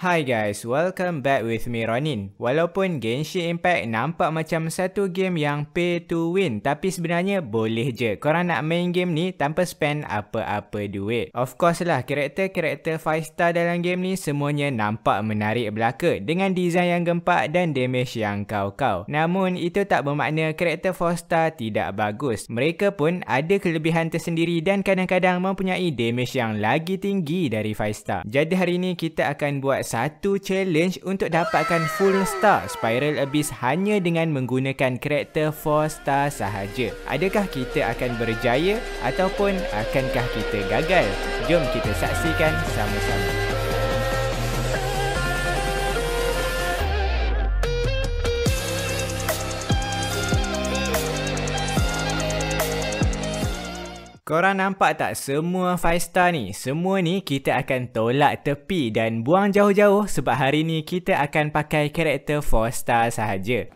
Hi guys, welcome back with me Ronin. Walaupun Genshin Impact nampak macam satu game yang pay to win tapi sebenarnya boleh je korang nak main game ni tanpa spend apa-apa duit. Of course lah, karakter-karakter 5 star dalam game ni semuanya nampak menarik belaka dengan design yang gempak dan damage yang kau-kau. Namun, itu tak bermakna karakter 4 star tidak bagus. Mereka pun ada kelebihan tersendiri dan kadang-kadang mempunyai damage yang lagi tinggi dari 5 star. Jadi hari ni kita akan buat satu challenge untuk dapatkan full star Spiral Abyss hanya dengan menggunakan karakter 4 star sahaja. Adakah kita akan berjaya ataupun akankah kita gagal? Jom kita saksikan sama-sama. Korang nampak tak semua 5 star ni? Semua ni kita akan tolak tepi dan buang jauh-jauh sebab hari ni kita akan pakai karakter 4 star sahaja.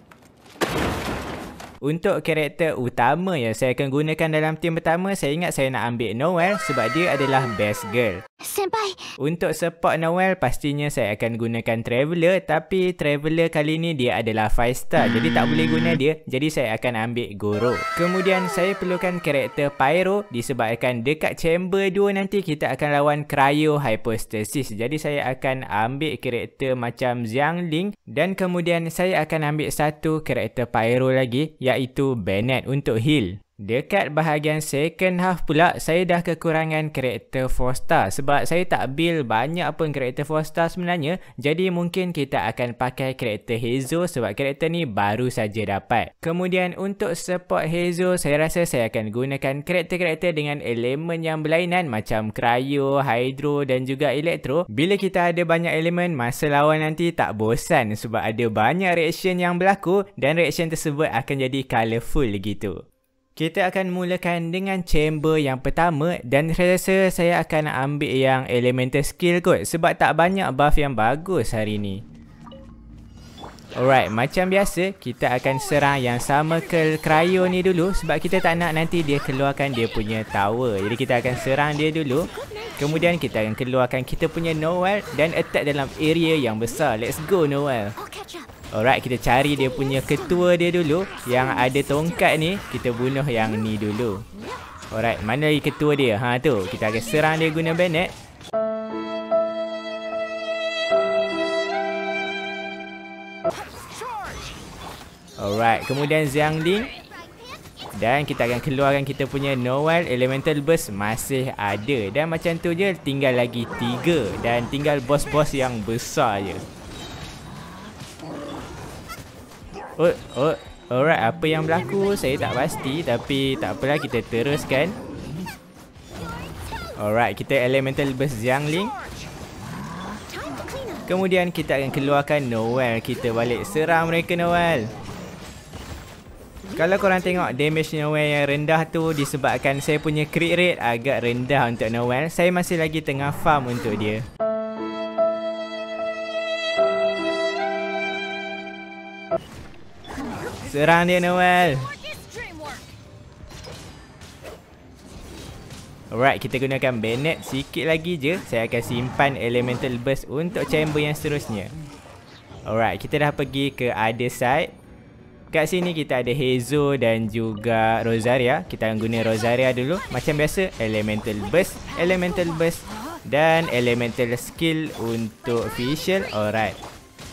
Untuk karakter utama yang saya akan gunakan dalam team pertama, saya ingat saya nak ambil Noel sebab dia adalah best girl. Senpai. Untuk support Noel, pastinya saya akan gunakan Traveler tapi Traveler kali ni dia adalah 5 star. Jadi tak boleh guna dia. Jadi saya akan ambil Goro. Kemudian saya perlukan karakter Pyro disebabkan dekat chamber 2 nanti kita akan lawan Cryo Hypostasis. Jadi saya akan ambil karakter macam Xiangling dan kemudian saya akan ambil satu karakter Pyro lagi iaitu Bennett untuk Hill. Dekat bahagian second half pula saya dah kekurangan karakter 4 star sebab saya tak build banyak pun karakter 4 star sebenarnya jadi mungkin kita akan pakai karakter Hezo sebab karakter ni baru saja dapat. Kemudian untuk support Hezo saya rasa saya akan gunakan karakter-karakter dengan elemen yang berlainan macam Cryo, Hydro dan juga elektro Bila kita ada banyak elemen masa lawan nanti tak bosan sebab ada banyak reaction yang berlaku dan reaction tersebut akan jadi colourful gitu. Kita akan mulakan dengan chamber yang pertama dan saya rasa saya akan ambil yang elemental skill kot sebab tak banyak buff yang bagus hari ni. Alright, macam biasa kita akan serang yang sama ke Cryo ni dulu sebab kita tak nak nanti dia keluarkan dia punya tower. Jadi kita akan serang dia dulu. Kemudian kita akan keluarkan kita punya Noel dan attack dalam area yang besar. Let's go Noel. I'll Alright, kita cari dia punya ketua dia dulu Yang ada tongkat ni Kita bunuh yang ni dulu Alright, mana lagi ketua dia? Ha tu, kita akan serang dia guna banet Alright, kemudian Zhang Ding dan kita akan keluarkan kita punya Noel Elemental Burst masih ada Dan macam tu je tinggal lagi 3 Dan tinggal boss-boss yang besar je Oh, oh, alright apa yang berlaku saya tak pasti tapi tak apalah kita teruskan. Alright, kita elemental burst Xiangling. Kemudian kita akan keluarkan Noel. Kita balik serang mereka Noel. Kalau korang tengok damage Noel yang rendah tu disebabkan saya punya crit rate agak rendah untuk Noel. Saya masih lagi tengah farm untuk dia. Serang dia Noel Alright kita gunakan Bennett sikit lagi je Saya akan simpan elemental burst untuk chamber yang seterusnya Alright kita dah pergi ke other side Kat sini kita ada Hezo dan juga Rosaria Kita akan guna Rosaria dulu Macam biasa elemental burst Elemental burst Dan elemental skill untuk facial Alright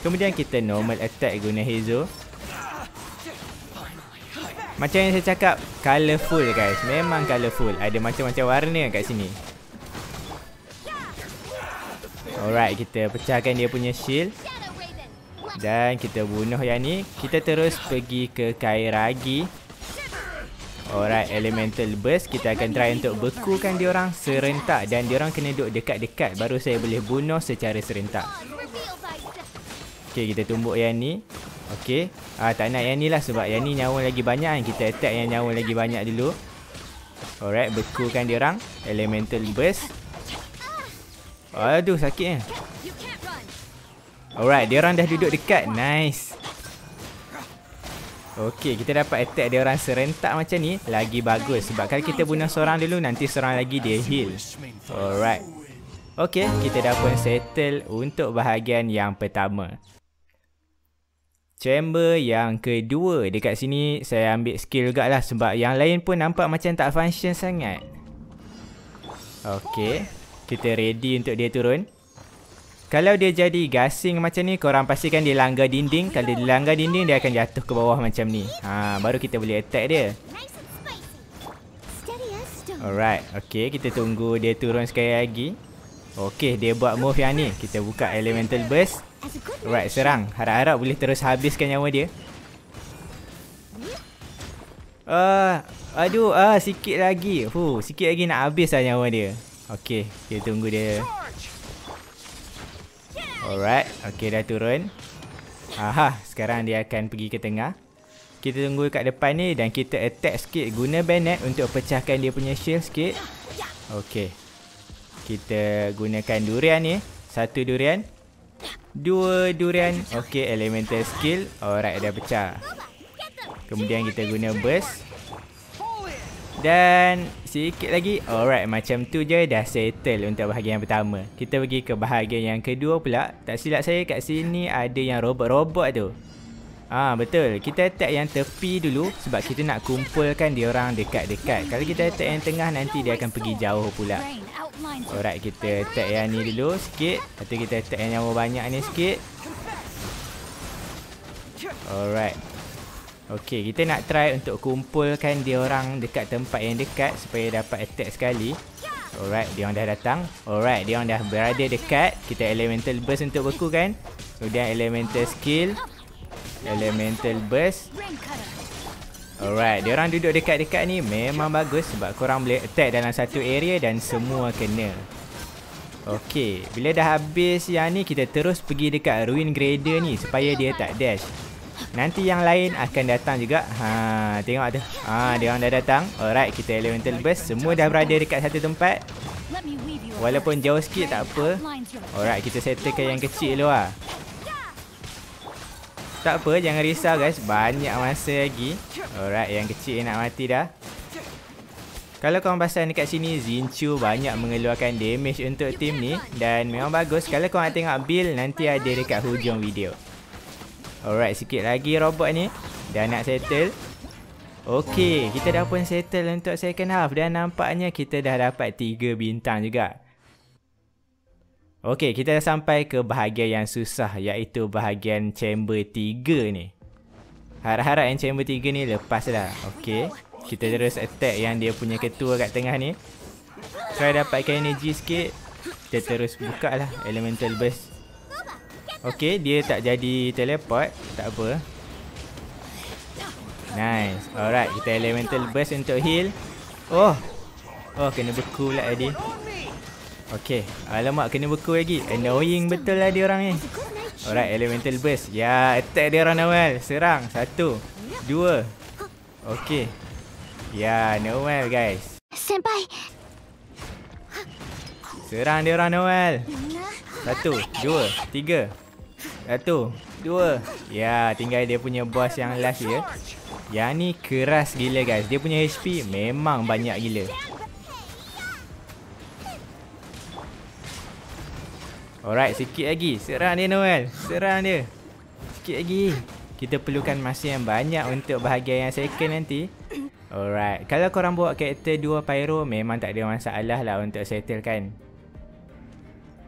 Kemudian kita normal attack guna Hezo macam yang saya cakap Colorful guys Memang colorful Ada macam-macam warna kat sini Alright kita pecahkan dia punya shield Dan kita bunuh yang ni Kita terus pergi ke Kairagi Alright elemental burst Kita akan try untuk bekukan orang serentak Dan dia orang kena duduk dekat-dekat Baru saya boleh bunuh secara serentak Okay kita tumbuk yang ni Okay, Ah tak nak yang ni lah sebab yang ni nyawa lagi banyak kan. Kita attack yang nyawa lagi banyak dulu. Alright, bekukan dia orang. Elemental burst. Aduh sakitnya. Kan? Alright, dia orang dah duduk dekat. Nice. Okay, kita dapat attack dia orang serentak macam ni. Lagi bagus sebab kalau kita bunuh seorang dulu nanti seorang lagi dia heal. Alright. Okay, kita dah pun settle untuk bahagian yang pertama. Chamber yang kedua Dekat sini saya ambil skill juga lah Sebab yang lain pun nampak macam tak function sangat Okay Kita ready untuk dia turun Kalau dia jadi gasing macam ni Korang pastikan dia langgar dinding Kalau dia langgar dinding dia akan jatuh ke bawah macam ni ha, Baru kita boleh attack dia Alright Okay kita tunggu dia turun sekali lagi Okay dia buat move yang ni Kita buka elemental burst Alright, serang. Harap-harap boleh terus habiskan nyawa dia. Ah, uh, aduh, ah uh, sikit lagi. Hu, sikit lagi nak habis habislah nyawa dia. Okay, kita tunggu dia. Alright, okay, dah turun. Aha, sekarang dia akan pergi ke tengah. Kita tunggu kat depan ni dan kita attack sikit guna bayonet untuk pecahkan dia punya shield sikit. Okay, Kita gunakan durian ni. Satu durian. Dua durian Okay elemental skill Alright dah pecah Kemudian kita guna burst Dan Sikit lagi Alright macam tu je Dah settle untuk bahagian yang pertama Kita pergi ke bahagian yang kedua pula Tak silap saya kat sini Ada yang robot-robot tu Ah ha, betul. Kita attack yang tepi dulu sebab kita nak kumpulkan dia orang dekat-dekat. Kalau kita attack yang tengah nanti dia akan pergi jauh pula. Alright, kita attack yang ni dulu sikit. Atau kita attack yang yang banyak ni sikit. Alright. okay kita nak try untuk kumpulkan dia orang dekat tempat yang dekat supaya dapat attack sekali. Alright, dia orang dah datang. Alright, dia orang dah berada dekat. Kita elemental burst untuk beku kan? Kemudian elemental skill Elemental Burst Alright dia orang duduk dekat-dekat ni Memang bagus Sebab korang boleh attack dalam satu area Dan semua kena Okay Bila dah habis yang ni Kita terus pergi dekat Ruin Grader ni Supaya dia tak dash Nanti yang lain akan datang juga ha, Tengok tu ha, orang dah datang Alright Kita Elemental Burst Semua dah berada dekat satu tempat Walaupun jauh sikit tak apa Alright Kita settlekan yang kecil dulu lah tak apa, jangan risau guys. Banyak masa lagi. Alright, yang kecil nak mati dah. Kalau korang pasal dekat sini, Zinchu banyak mengeluarkan damage untuk tim ni. Dan memang bagus. Kalau korang nak tengok build, nanti ada dekat hujung video. Alright, sikit lagi robot ni. Dah nak settle. Okay, kita dah pun settle untuk second half. Dan nampaknya kita dah dapat 3 bintang juga. Okey, kita dah sampai ke bahagian yang susah iaitu bahagian chamber 3 ni. Harap-harap yang chamber 3 ni lepas dah. Okey. Kita terus attack yang dia punya ketua kat tengah ni. Try dapatkan energy sikit. Kita terus buka lah elemental burst. Okey, dia tak jadi teleport. Tak apa. Nice. Alright, kita elemental burst untuk heal. Oh. Oh, kena beku pula tadi. Okay. Alamak, kena beku lagi. Annoying betul lah dia orang ni. Alright, elemental burst. Ya, yeah, attack dia orang Noel. Serang. Satu. Dua. Okay. Ya, yeah, Noel guys. Senpai. Serang dia orang Noel. Satu. Dua. Tiga. Satu. Dua. Ya, yeah, tinggal dia punya boss yang last ya. Yang ni keras gila guys. Dia punya HP memang banyak gila. Alright, sikit lagi. Serang dia Noel. Serang dia. Sikit lagi. Kita perlukan masa yang banyak untuk bahagian yang second nanti. Alright. Kalau korang buat karakter dua Pyro, memang tak ada masalah lah untuk settle kan.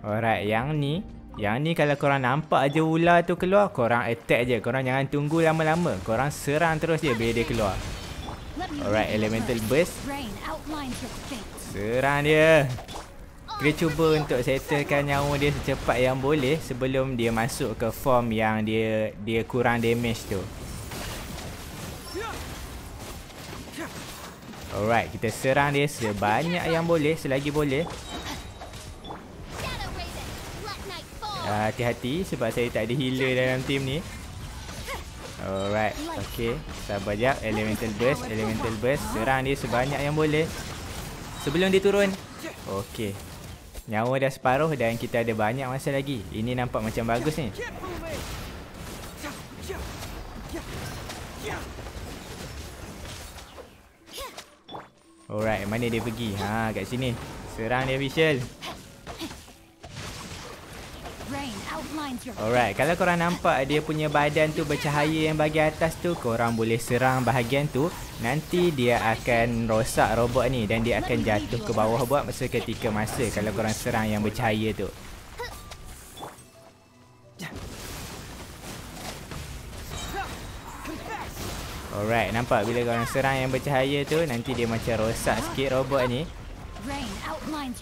Alright, yang ni. Yang ni kalau korang nampak je ular tu keluar, korang attack je. Korang jangan tunggu lama-lama. Korang serang terus je bila dia keluar. Alright, elemental burst. Serang dia dia cuba untuk settlekan nyawa dia secepat yang boleh sebelum dia masuk ke form yang dia dia kurang damage tu. Alright, kita serang dia sebanyak yang boleh, selagi boleh. Hati-hati uh, sebab saya tak ada healer dalam team ni. Alright, okay. Sabar jap, elemental burst, elemental burst. Serang dia sebanyak yang boleh. Sebelum dia turun. Okay. Nyawa dah separuh dan kita ada banyak masa lagi. Ini nampak macam bagus ni. Alright, mana dia pergi? Ha, kat sini. Serang dia official. Alright, kalau korang nampak dia punya badan tu bercahaya yang bahagian atas tu, korang boleh serang bahagian tu. Nanti dia akan rosak robot ni dan dia akan jatuh ke bawah buat masa ketika masa kalau korang serang yang bercahaya tu. Alright, nampak bila korang serang yang bercahaya tu, nanti dia macam rosak sikit robot ni.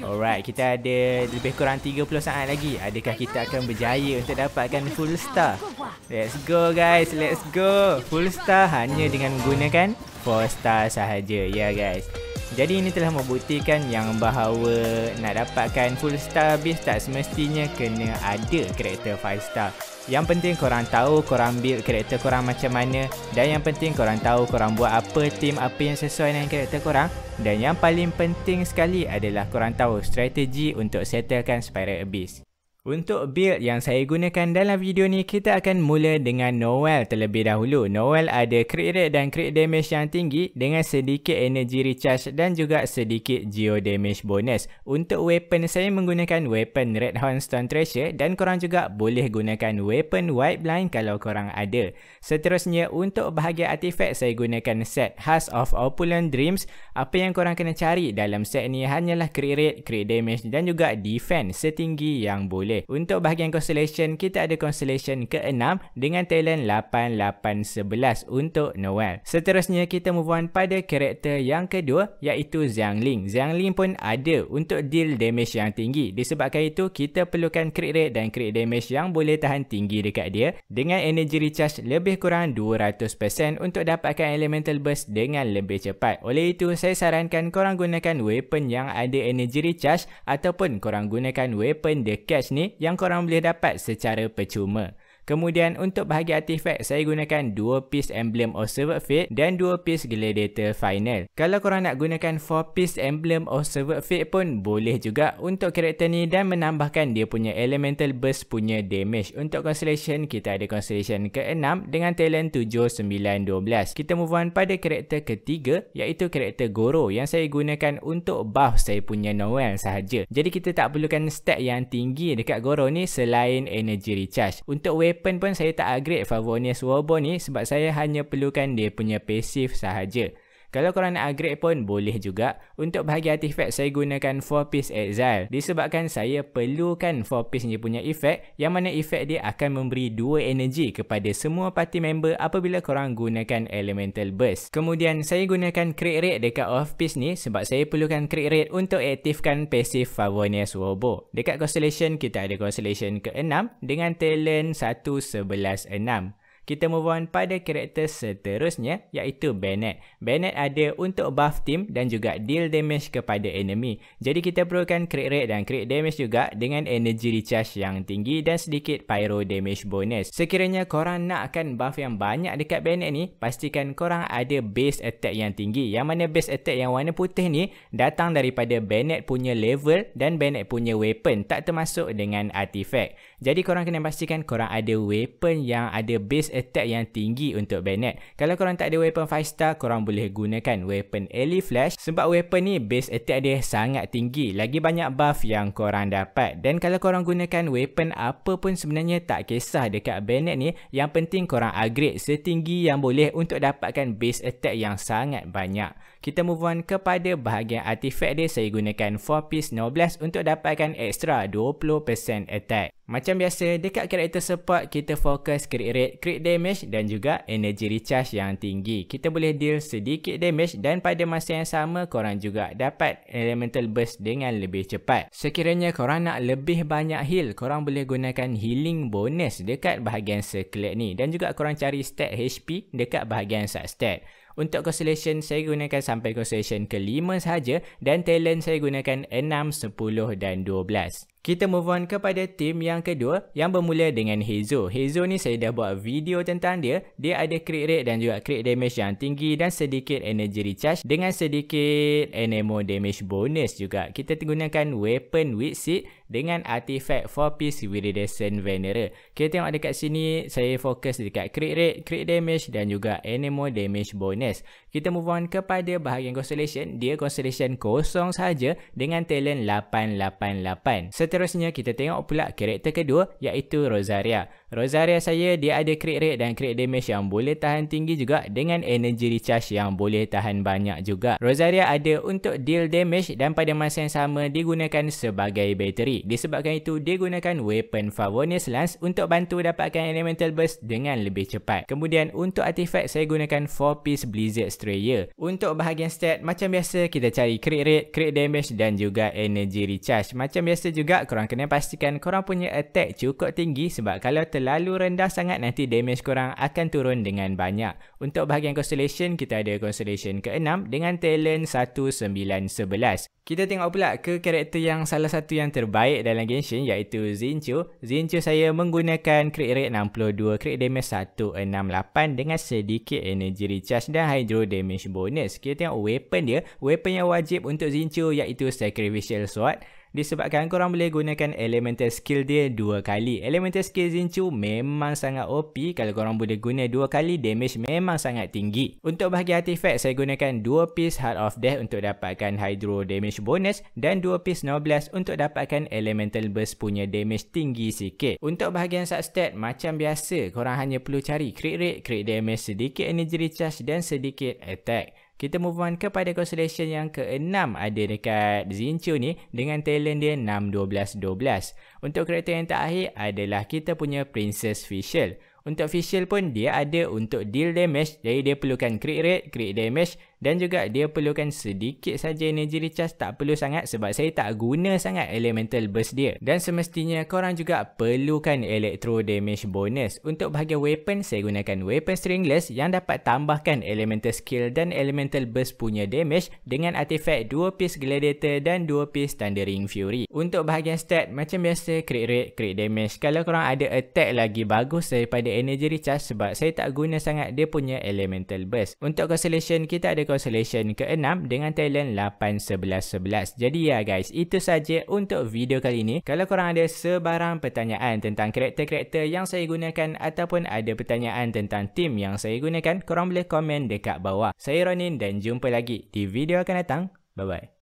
Alright, kita ada lebih kurang 30 saat lagi. Adakah kita akan berjaya untuk dapatkan full star? Let's go guys, let's go. Full star hanya dengan menggunakan 4 star sahaja. Ya yeah, guys. Jadi ini telah membuktikan yang bahawa nak dapatkan full star base tak semestinya kena ada karakter 5 star. Yang penting korang tahu korang build karakter korang macam mana dan yang penting korang tahu korang buat apa team apa yang sesuai dengan karakter korang dan yang paling penting sekali adalah korang tahu strategi untuk settlekan Spiral Abyss. Untuk build yang saya gunakan dalam video ni, kita akan mula dengan Noel terlebih dahulu. Noel ada crit rate dan crit damage yang tinggi dengan sedikit energy recharge dan juga sedikit geo damage bonus. Untuk weapon, saya menggunakan weapon Red Horn Stone Treasure dan korang juga boleh gunakan weapon White Blind kalau korang ada. Seterusnya, untuk bahagian artifact, saya gunakan set House of Opulent Dreams. Apa yang korang kena cari dalam set ni hanyalah crit rate, crit damage dan juga defense setinggi yang boleh pilih. Untuk bahagian constellation, kita ada constellation ke-6 dengan talent 8811 untuk Noel. Seterusnya, kita move on pada karakter yang kedua iaitu Zhang Ling. Zhang Ling pun ada untuk deal damage yang tinggi. Disebabkan itu, kita perlukan crit rate dan crit damage yang boleh tahan tinggi dekat dia dengan energy recharge lebih kurang 200% untuk dapatkan elemental burst dengan lebih cepat. Oleh itu, saya sarankan korang gunakan weapon yang ada energy recharge ataupun korang gunakan weapon the catch ni yang korang boleh dapat secara percuma. Kemudian untuk bahagian artifact saya gunakan 2 piece emblem observer fate dan 2 piece gladiator final. Kalau korang nak gunakan 4 piece emblem observer fate pun boleh juga untuk karakter ni dan menambahkan dia punya elemental burst punya damage. Untuk constellation kita ada constellation ke-6 dengan talent 7 9 12. Kita move on pada karakter ketiga iaitu karakter Goro yang saya gunakan untuk buff saya punya Noel sahaja. Jadi kita tak perlukan stack yang tinggi dekat Goro ni selain energy recharge. Untuk wave weapon pun saya tak upgrade Favonius Warbone ni sebab saya hanya perlukan dia punya pasif sahaja. Kalau korang nak upgrade pun boleh juga. Untuk bahagi artifact saya gunakan 4 piece exile. Disebabkan saya perlukan 4 piece ni punya efek yang mana efek dia akan memberi 2 energy kepada semua party member apabila korang gunakan elemental burst. Kemudian saya gunakan crit rate dekat off piece ni sebab saya perlukan crit rate untuk aktifkan passive Favonius Wobo. Dekat constellation kita ada constellation ke-6 dengan talent 1116 kita move on pada karakter seterusnya iaitu Bennett. Bennett ada untuk buff team dan juga deal damage kepada enemy. Jadi kita perlukan crit rate dan crit damage juga dengan energy recharge yang tinggi dan sedikit pyro damage bonus. Sekiranya korang nakkan buff yang banyak dekat Bennett ni, pastikan korang ada base attack yang tinggi. Yang mana base attack yang warna putih ni datang daripada Bennett punya level dan Bennett punya weapon tak termasuk dengan artifact. Jadi korang kena pastikan korang ada weapon yang ada base attack yang tinggi untuk Bennett. Kalau korang tak ada weapon 5 star, korang boleh gunakan weapon Eli Flash sebab weapon ni base attack dia sangat tinggi. Lagi banyak buff yang korang dapat. Dan kalau korang gunakan weapon apa pun sebenarnya tak kisah dekat Bennett ni, yang penting korang upgrade setinggi yang boleh untuk dapatkan base attack yang sangat banyak kita move on kepada bahagian artifact dia saya gunakan 4 piece noblesse untuk dapatkan extra 20% attack macam biasa dekat karakter support kita fokus crit rate, crit damage dan juga energy recharge yang tinggi kita boleh deal sedikit damage dan pada masa yang sama korang juga dapat elemental burst dengan lebih cepat sekiranya korang nak lebih banyak heal korang boleh gunakan healing bonus dekat bahagian circlet ni dan juga korang cari stat HP dekat bahagian substat untuk cancellation saya gunakan sampai cancellation kelima sahaja dan talent saya gunakan 6, 10 dan 12. Kita move on kepada tim yang kedua yang bermula dengan Hezo. Hezo ni saya dah buat video tentang dia. Dia ada crit rate dan juga crit damage yang tinggi dan sedikit energy recharge dengan sedikit enemo damage bonus juga. Kita gunakan weapon with seed dengan artifact 4 piece viridescent venera. Kita tengok dekat sini saya fokus dekat crit rate, crit damage dan juga enemo damage bonus. Kita move on kepada bahagian constellation. Dia constellation kosong saja dengan talent 888 seterusnya kita tengok pula karakter kedua iaitu Rosaria. Rosaria saya dia ada crit rate dan crit damage yang boleh tahan tinggi juga dengan energy recharge yang boleh tahan banyak juga. Rosaria ada untuk deal damage dan pada masa yang sama digunakan sebagai bateri. Disebabkan itu dia gunakan weapon Favonius Lance untuk bantu dapatkan elemental burst dengan lebih cepat. Kemudian untuk artifact saya gunakan 4 piece Blizzard Strayer. Untuk bahagian stat macam biasa kita cari crit rate, crit damage dan juga energy recharge. Macam biasa juga korang kena pastikan korang punya attack cukup tinggi sebab kalau terlalu rendah sangat nanti damage korang akan turun dengan banyak. Untuk bahagian constellation kita ada constellation ke-6 dengan talent 1911. Kita tengok pula ke karakter yang salah satu yang terbaik dalam Genshin iaitu Zincu. Zincu saya menggunakan crit rate 62, crit damage 168 dengan sedikit energy recharge dan hydro damage bonus. Kita tengok weapon dia, weapon yang wajib untuk Zincu iaitu sacrificial sword disebabkan korang boleh gunakan elemental skill dia dua kali. Elemental skill Zinchu memang sangat OP kalau korang boleh guna dua kali damage memang sangat tinggi. Untuk bahagian artifact saya gunakan dua piece Heart of Death untuk dapatkan Hydro damage bonus dan dua piece Noblesse untuk dapatkan elemental burst punya damage tinggi sikit. Untuk bahagian substat macam biasa korang hanya perlu cari crit rate, crit damage, sedikit energy recharge dan sedikit attack kita move on kepada constellation yang keenam ada dekat Zinchu ni dengan talent dia 6-12-12. Untuk kereta yang terakhir adalah kita punya Princess Fischl. Untuk Fischl pun dia ada untuk deal damage jadi dia perlukan crit rate, crit damage dan juga dia perlukan sedikit saja energy recharge tak perlu sangat sebab saya tak guna sangat elemental burst dia dan semestinya korang juga perlukan electro damage bonus untuk bahagian weapon saya gunakan weapon stringless yang dapat tambahkan elemental skill dan elemental burst punya damage dengan artifact 2 piece gladiator dan 2 piece thundering fury untuk bahagian stat macam biasa crit rate crit damage kalau korang ada attack lagi bagus daripada energy recharge sebab saya tak guna sangat dia punya elemental burst untuk consolation kita ada Constellation ke-6 dengan talent 8-11-11. Jadi ya guys, itu saja untuk video kali ini. Kalau korang ada sebarang pertanyaan tentang karakter-karakter yang saya gunakan ataupun ada pertanyaan tentang team yang saya gunakan, korang boleh komen dekat bawah. Saya Ronin dan jumpa lagi di video akan datang. Bye-bye.